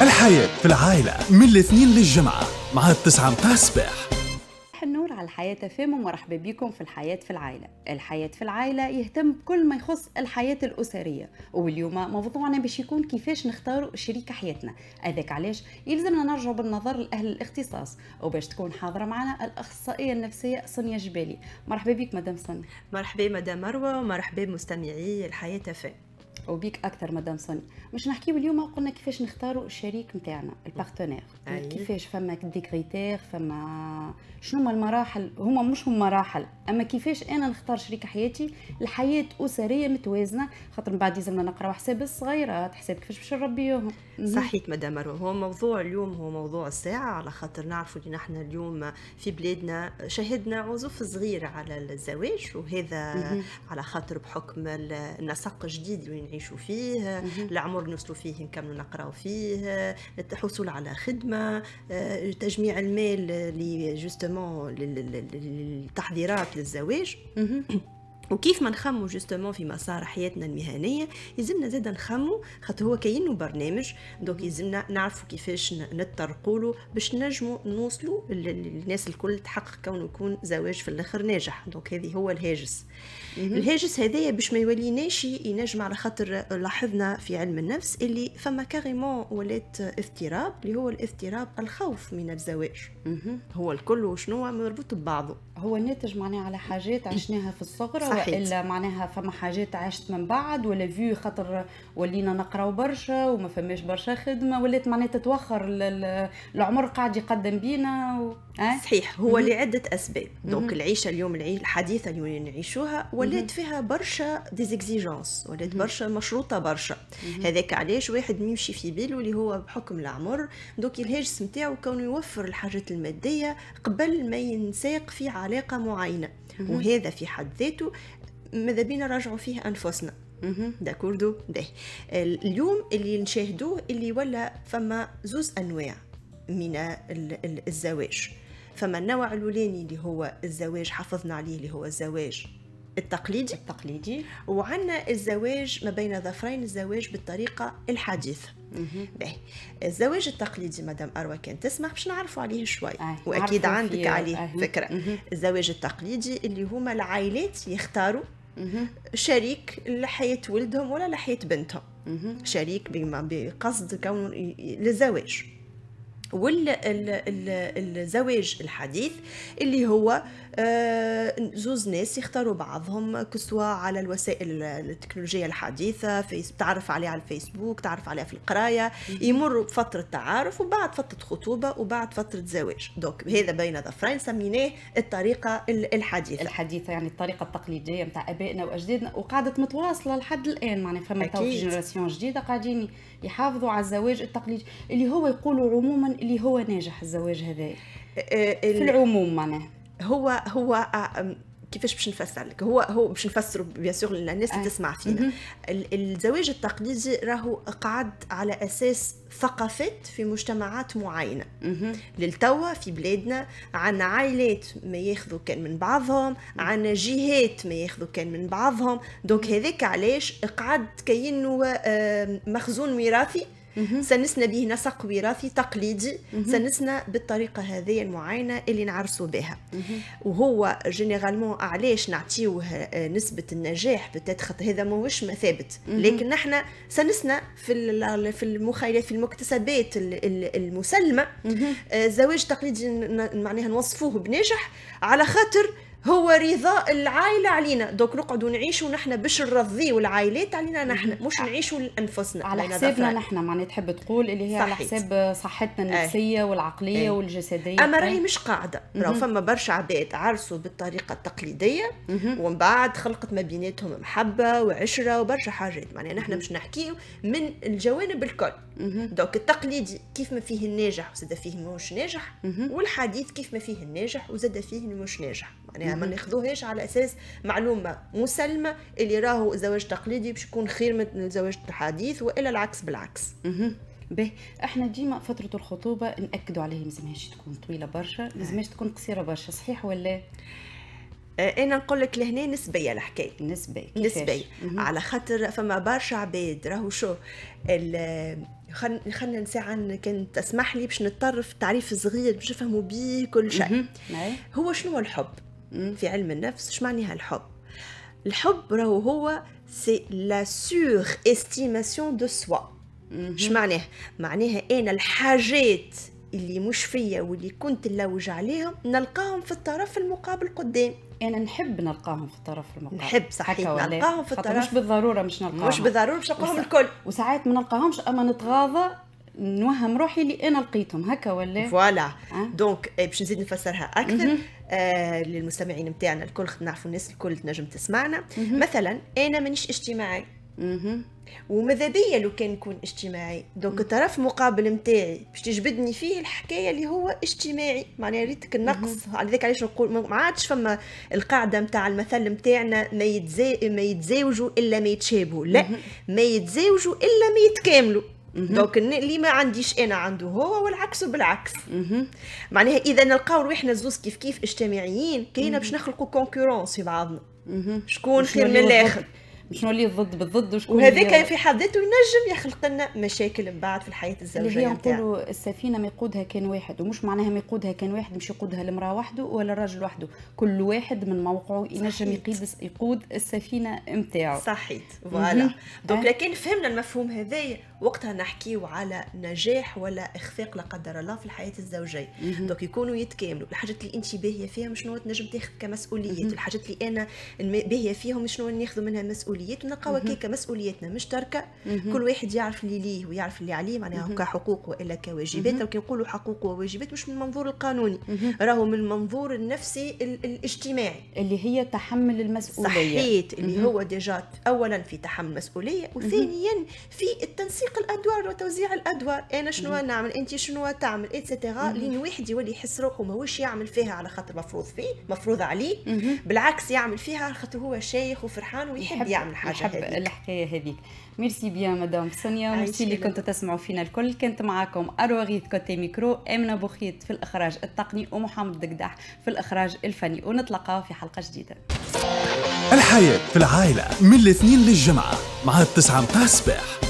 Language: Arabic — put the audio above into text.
الحياة في العائلة من الاثنين للجمعة مع التسعة متاع الصباح النور على الحياة تفاهم ومرحبا بكم في الحياة في العائلة الحياة في العائلة يهتم بكل ما يخص الحياة الأسرية واليوم موضوعنا باش يكون كيفاش نختاروا شريك حياتنا هذاك علاش يلزمنا نرجع بالنظر لأهل الاختصاص وباش تكون حاضرة معنا الأخصائية النفسية سونيا جبالي مرحبا بك مدام سونيا مرحبا مدام مروة ومرحبا مستمعي الحياة تفاهم وبيك اكثر مدام سوني باش نحكيو اليوم قلنا كيفاش نختاروا الشريك نتاعنا البارتنير كيفاش فما دي كريتير فما شنو هما المراحل هما مش هما مراحل اما كيفاش انا نختار شريك حياتي الحياه اسريه متوازنه خاطر من بعد لازم نقراو حساب الصغيرات حساب كيفاش باش نربيوهم صحيت مدام مروه هو موضوع اليوم هو موضوع الساعه على خاطر نعرفوا اللي نحن اليوم في بلادنا شهدنا عزوف صغير على الزواج وهذا على خاطر بحكم النسق الجديد وين نعيشوا فيه العمر نوصلوا فيه نكملوا نقراو فيه الحصول على خدمه آه، تجميع المال اللي جوستومون للزواج وكيف ما نخمو جوستومون في مسار حياتنا المهنيه يلزمنا زاد نخمو خاطر هو كاينو برنامج دونك يلزمنا نعرفو كيفاش نتطرقوا له باش نجمو نوصلو للناس الكل تحقق كونه يكون زواج في الاخر ناجح دونك هذه هو الهاجس الهاجس هذايا باش ما يوليناش ينجم على خاطر لاحظنا في علم النفس اللي فما كاريمون ولات اضطراب اللي هو الاضطراب الخوف من الزواج هو الكل وشنو مربوط ببعضه هو ناتج معناها على حاجات إيه. عشناها في الصغرى صحيح. والا معناها فما حاجات عشت من بعد ولا فيو خاطر ولينا نقراو برشا وما فماش برشا خدمه ولات معناها تتوخر العمر قاعد يقدم بينا و... أه؟ صحيح هو لعده اسباب دونك العيشه اليوم الحديثه اللي نعيشوها ولات فيها برشا ديزيكزيجونس ولات برشا مشروطه برشا هذاك علاش واحد يمشي في بالو اللي هو بحكم العمر دونك الهاجس نتاعو كونه يوفر الحاجات الماديه قبل ما ينساق في عالم علاقه معينه وهذا في حد ذاته ماذا بينا نراجعوا فيه انفسنا داكوردو ده اليوم اللي نشاهدوه اللي ولا فما زوز انواع من الزواج فما النوع الاولاني اللي هو الزواج حافظنا عليه اللي هو الزواج التقليدي التقليدي وعندنا الزواج ما بين ظفرين الزواج بالطريقه الحديثه باهي الزواج التقليدي مدام اروى كان تسمع باش نعرفوا عليه شوي آه. واكيد عندك عليه آه. فكره الزواج التقليدي اللي هما العائلات يختاروا شريك لحياه ولدهم ولا لحياه بنتهم شريك بقصد كون للزواج والزواج الحديث اللي هو آه، زوز ناس يختاروا بعضهم كسوة على الوسائل التكنولوجية الحديثة تعرف عليها على الفيسبوك تعرف عليها في القراية يمر بفترة تعارف وبعد فترة خطوبة وبعد فترة زواج دوك هذا بين ظفرين سميناه الطريقة الحديثة الحديثة يعني الطريقة التقليدية نتاع آبائنا وأجدادنا وقعدت متواصلة لحد الآن معناها فما تو جينيراسيون جديدة قاعدين يحافظوا على الزواج التقليدي اللي هو يقولوا عموما اللي هو ناجح الزواج هذا أه، أه، في العموم معناها هو هو أه، كيفاش باش نفسر لك هو هو باش نفسره بيان سور للناس اللي تسمع فينا الزواج التقليدي راهو قعد على اساس ثقافات في مجتمعات معينه للتوا في بلادنا عن عائلات ما ياخذوا كان من بعضهم عن جهات ما ياخذوا كان من بعضهم دونك هذاك علاش قعد كانه مخزون وراثي سنسنا به نسق وراثي تقليدي سنسنا بالطريقه هذه المعينه اللي نعرسوا بها وهو جينيرالمون علاش نعطيوه آه، نسبه النجاح بتات هذا ماهوش مثابت ثابت لكن نحن سنسنا في في المخيلات في المكتسبات المسلمه آه، زواج تقليدي معناها نوصفوه بناجح على خاطر هو رضاء العائلة علينا دوك نقعدوا نعيشوا نحن باش نرضيو العائلات علينا نحن مش نعيشوا لانفسنا على حسابنا نحن معناها تحب تقول اللي هي صحيت. على حساب صحتنا إيه. النفسيه ايه. والعقليه ايه. والجسديه اما راهي إيه. مش قاعده راهو فما برشا عباد عرسوا بالطريقه التقليديه ومن بعد خلقت ما بيناتهم محبه وعشره وبرشا حاجات معناها نحن باش نحكيو من الجوانب الكل دوك التقليدي كيف ما فيه الناجح وزاد فيه مش ناجح والحديث كيف ما فيه الناجح وزاد فيه المش ناجح يعني ما ناخذوهاش على اساس معلومه مسلمه اللي راهو الزواج التقليدي باش يكون خير من الزواج الحديث والا العكس بالعكس به احنا ديما فترة الخطوبة نأكدوا عليها لازمهاش تكون طويلة برشا لازمهاش تكون قصيرة برشا صحيح ولا آه، انا نقول لك لهنا نسبيه الحكايه نسبيه نسبيه على خاطر فما برشا عباد راهو شو خلينا خلنا ساعة كان تسمح لي باش نتطرف في تعريف صغير باش نفهموا بيه كل شيء نعم. هو شنو الحب في علم النفس شو معنيها الحب الحب راهو هو سي لا سور استيماسيون دو سوا اش معناه معناها انا الحاجات اللي مش فيا واللي كنت نلوج عليهم نلقاهم في الطرف المقابل قدام انا نحب نلقاهم في الطرف المقابل نحب صحيح إيه؟ نلقاهم في الطرف مش بالضروره مش نلقاهم مش بالضروره مش نلقاهم الكل وساعات ما نلقاهمش اما نتغاضى نوهم روحي اللي انا لقيتهم هكا ولا فوالا أه؟ دونك إيه، باش نزيد نفسرها اكثر -م. آه للمستمعين نتاعنا الكل نعرفوا الناس الكل تنجم تسمعنا -م. مثلا انا مانيش اجتماعي وماذا بيا لو كان نكون اجتماعي دونك الطرف مقابل نتاعي باش تجبدني فيه الحكايه اللي هو اجتماعي معناها ريتك النقص على ذاك علاش نقول ما عادش فما القاعده نتاع المثل نتاعنا ما يتزا ما يتزاوجوا الا ما يتشابهوا لا ما يتزاوجوا الا ما يتكاملوا دونك اللي ما عنديش انا عنده هو والعكس بالعكس معناها اذا نلقاو روحنا زوز كيف كيف اجتماعيين كاينه باش نخلقوا كونكورونس في بعضنا شكون خير من الاخر شنو اللي ضد بالضد وشكون وهذاك في حد ذاته ينجم يخلق لنا مشاكل من بعد في الحياه الزوجيه اللي هي نقولوا السفينه ما يقودها كان واحد ومش معناها ما يقودها كان واحد مش يقودها المراه وحده ولا الراجل وحده كل واحد من موقعه ينجم يقيد يقود السفينه نتاعو صحيت فوالا دونك آه. لكن فهمنا المفهوم هذايا وقتها نحكيو على نجاح ولا اخفاق لا قدر الله في الحياه الزوجيه دونك يكونوا يتكاملوا الحاجات اللي انت باهيه فيهم شنو تنجم تاخذ كمسؤوليه والحاجات اللي انا باهيه فيهم شنو ناخذ منها مسؤوليه المسؤوليات ونلقاو هكاك مسؤولياتنا مشتركه كل واحد يعرف اللي ليه ويعرف اللي عليه معناها كحقوق والا كواجبات وكي نقولوا حقوق وواجبات مش من المنظور القانوني راهو من المنظور النفسي الاجتماعي اللي هي تحمل المسؤوليه صحيت اللي هو ديجا اولا في تحمل مسؤوليه وثانيا في التنسيق الادوار وتوزيع الادوار انا شنو نعمل انت شنو تعمل اتسيتيرا لين واحد يولي يحس روحه ماهوش يعمل فيها على خاطر مفروض فيه مفروض عليه بالعكس يعمل فيها على خاطر هو شيخ وفرحان ويحب يعمل الحاجه الحكايه هذيك ميرسي بيان مدام سونيا ميرسي اللي كنتوا تسمعوا فينا الكل كنت معاكم اروغيث كوتي ميكرو امنه بوخيت في الاخراج التقني ومحمد دقداح في الاخراج الفني ونتلقاو في حلقه جديده الحياه في العائله من الاثنين للجمعه مع التسعه متاع الصباح